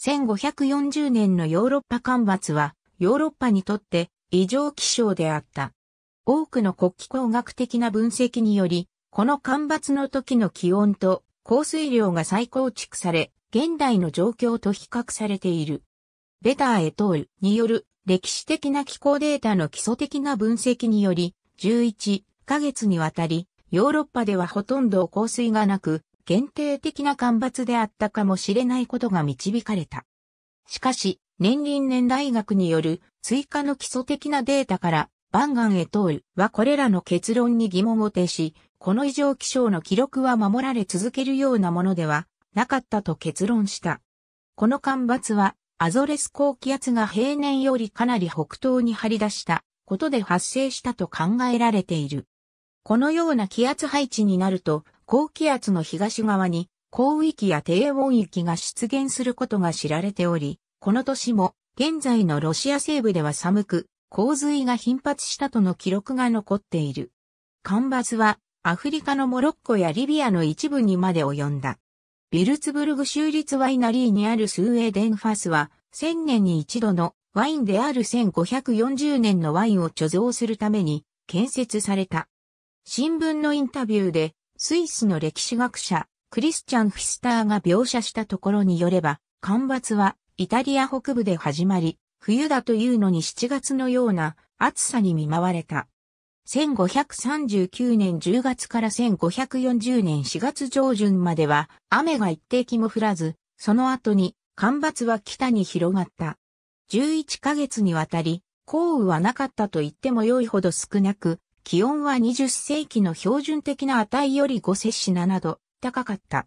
1540年のヨーロッパ干ばつは、ヨーロッパにとって異常気象であった。多くの国気工学的な分析により、この干ばつの時の気温と降水量が再構築され、現代の状況と比較されている。ベター・エトールによる歴史的な気候データの基礎的な分析により、11ヶ月にわたり、ヨーロッパではほとんど降水がなく、限定的な干ばつであったかもしれないことが導かれた。しかし、年輪年大学による追加の基礎的なデータから、バンガンへ通るはこれらの結論に疑問を呈し、この異常気象の記録は守られ続けるようなものではなかったと結論した。この干ばつは、アゾレス高気圧が平年よりかなり北東に張り出したことで発生したと考えられている。このような気圧配置になると、高気圧の東側に、高域や低温域が出現することが知られており、この年も、現在のロシア西部では寒く、洪水が頻発したとの記録が残っている。干ばつは、アフリカのモロッコやリビアの一部にまで及んだ。ビルツブルグ州立ワイナリーにあるスウェーデンファスは、1000年に一度のワインである1540年のワインを貯蔵するために建設された。新聞のインタビューでスイスの歴史学者、クリスチャン・フィスターが描写したところによれば、干ばつはイタリア北部で始まり、冬だというのに7月のような暑さに見舞われた。1539年10月から1540年4月上旬までは雨が一定期も降らず、その後に干ばつは北に広がった。11ヶ月にわたり、降雨はなかったと言っても良いほど少なく、気温は20世紀の標準的な値より5摂氏7度高かった。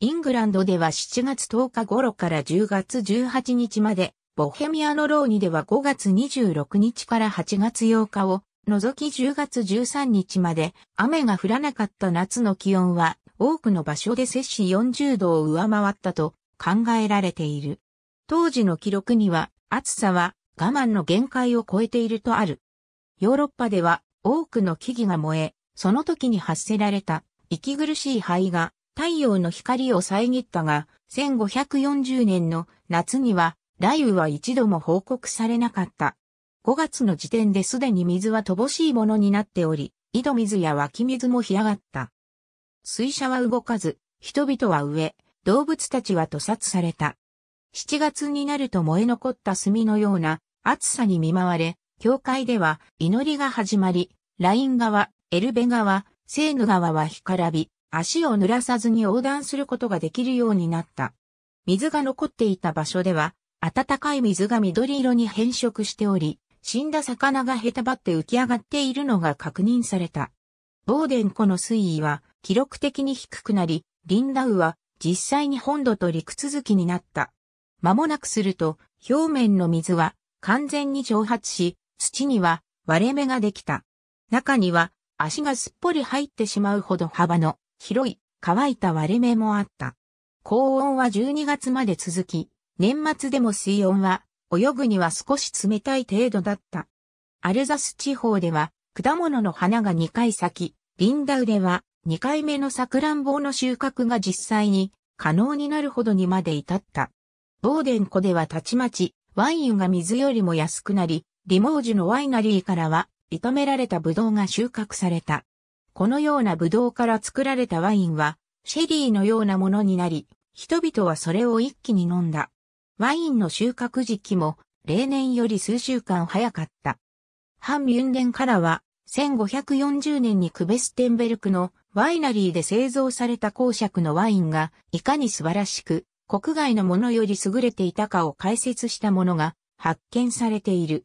イングランドでは7月10日頃から10月18日まで、ボヘミアのローニでは5月26日から8月8日を除き10月13日まで雨が降らなかった夏の気温は多くの場所で摂氏40度を上回ったと考えられている。当時の記録には暑さは我慢の限界を超えているとある。ヨーロッパでは多くの木々が燃え、その時に発せられた息苦しい灰が太陽の光を遮ったが、1540年の夏には雷雨は一度も報告されなかった。5月の時点ですでに水は乏しいものになっており、井戸水や湧き水も干上がった。水車は動かず、人々は飢え、動物たちは屠殺された。7月になると燃え残った炭のような暑さに見舞われ、教会では祈りが始まり、ライン川、エルベ川、セーヌ川は干からび、足を濡らさずに横断することができるようになった。水が残っていた場所では、暖かい水が緑色に変色しており、死んだ魚がへたばって浮き上がっているのが確認された。ボーデン湖の水位は記録的に低くなり、リンダウは実際に本土と陸続きになった。間もなくすると、表面の水は完全に蒸発し、土には割れ目ができた。中には足がすっぽり入ってしまうほど幅の広い乾いた割れ目もあった。高温は12月まで続き、年末でも水温は泳ぐには少し冷たい程度だった。アルザス地方では果物の花が2回咲き、リンダウでは2回目のサクランボの収穫が実際に可能になるほどにまで至った。ボーデン湖ではたちまちワインが水よりも安くなり、リモージュのワイナリーからは、炒められたブドウが収穫された。このようなブドウから作られたワインは、シェリーのようなものになり、人々はそれを一気に飲んだ。ワインの収穫時期も、例年より数週間早かった。ハン・ミュンデンからは、1540年にクベステンベルクのワイナリーで製造された公爵のワインがいかに素晴らしく国外のものより優れていたかを解説したものが発見されている。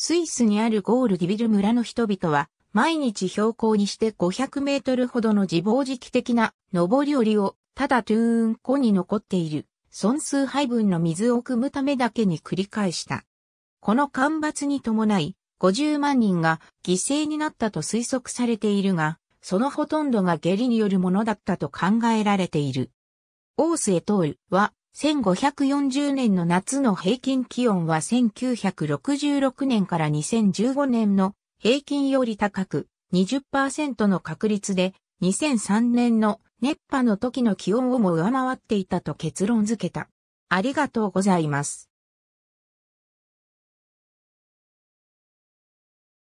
スイスにあるゴールディビル村の人々は、毎日標高にして500メートルほどの自暴自棄的な上り下りを、ただトゥーン湖に残っている、損数配分の水を汲むためだけに繰り返した。この干ばつに伴い、50万人が犠牲になったと推測されているが、そのほとんどが下痢によるものだったと考えられている。オースエトールは1540年の夏の平均気温は1966年から2015年の平均より高く20%の確率で2003年の熱波の時の気温をも上回っていたと結論付けた。ありがとうございます。